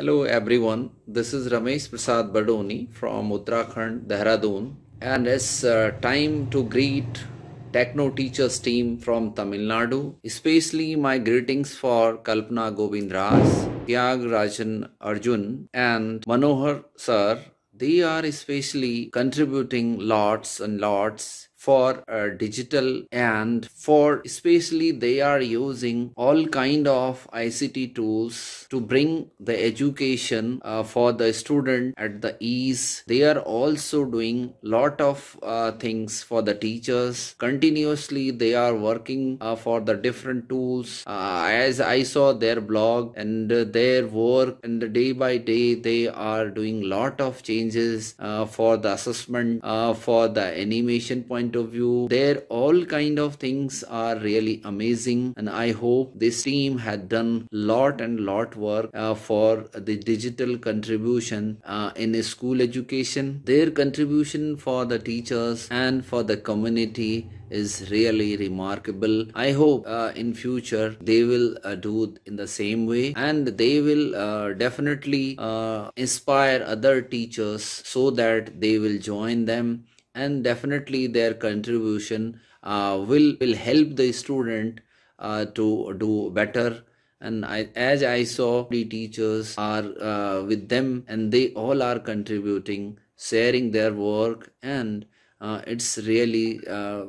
Hello everyone, this is Ramesh Prasad Badoni from Uttarakhand, Dehradun and it's uh, time to greet Techno Teachers team from Tamil Nadu, especially my greetings for Kalpana Govindras, Tyag Rajan Arjun and Manohar Sir. They are especially contributing lots and lots for uh, digital and for especially they are using all kind of ICT tools to bring the education uh, for the student at the ease. They are also doing lot of uh, things for the teachers. Continuously they are working uh, for the different tools. Uh, as I saw their blog and their work and day by day they are doing lot of changes uh, for the assessment for the animation point point of view. There all kind of things are really amazing and I hope this team had done lot and lot work uh, for the digital contribution uh, in school education. Their contribution for the teachers and for the community is really remarkable. I hope uh, in future they will uh, do in the same way and they will uh, definitely uh, inspire other teachers so that they will join them and definitely their contribution uh, will will help the student uh, to do better and I, as i saw the teachers are uh, with them and they all are contributing sharing their work and uh, it's really uh,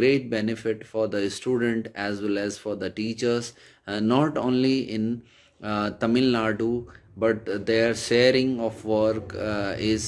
great benefit for the student as well as for the teachers uh, not only in tamil nadu but their sharing of work is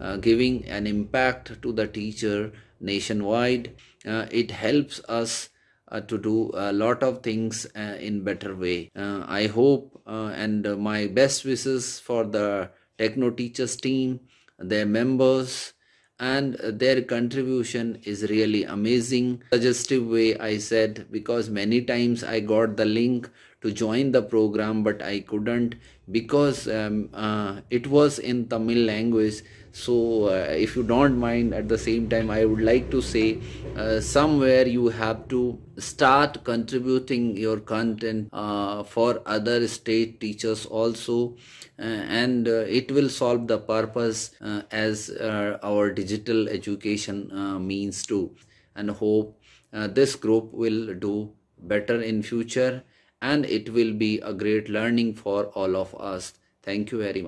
uh, giving an impact to the teacher nationwide. Uh, it helps us uh, to do a lot of things uh, in better way. Uh, I hope uh, and my best wishes for the Techno Teachers team, their members, and their contribution is really amazing. Suggestive way I said because many times I got the link to join the program but i couldn't because um, uh, it was in tamil language so uh, if you don't mind at the same time i would like to say uh, somewhere you have to start contributing your content uh, for other state teachers also uh, and uh, it will solve the purpose as our digital education means to and hope this group will do better in future and it will be a great learning for all of us. Thank you very much.